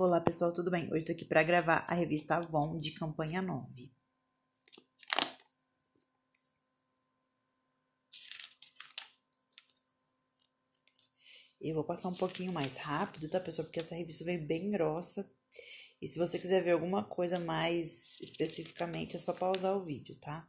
Olá pessoal, tudo bem? Hoje estou aqui para gravar a revista Avon de campanha 9. Eu vou passar um pouquinho mais rápido, tá pessoal? Porque essa revista vem bem grossa. E se você quiser ver alguma coisa mais especificamente, é só pausar o vídeo, tá?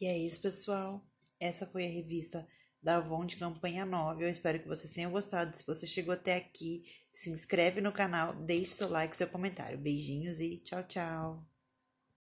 E é isso, pessoal. Essa foi a revista da Avon de Campanha 9. Eu espero que vocês tenham gostado. Se você chegou até aqui, se inscreve no canal, deixe seu like, seu comentário. Beijinhos e tchau, tchau.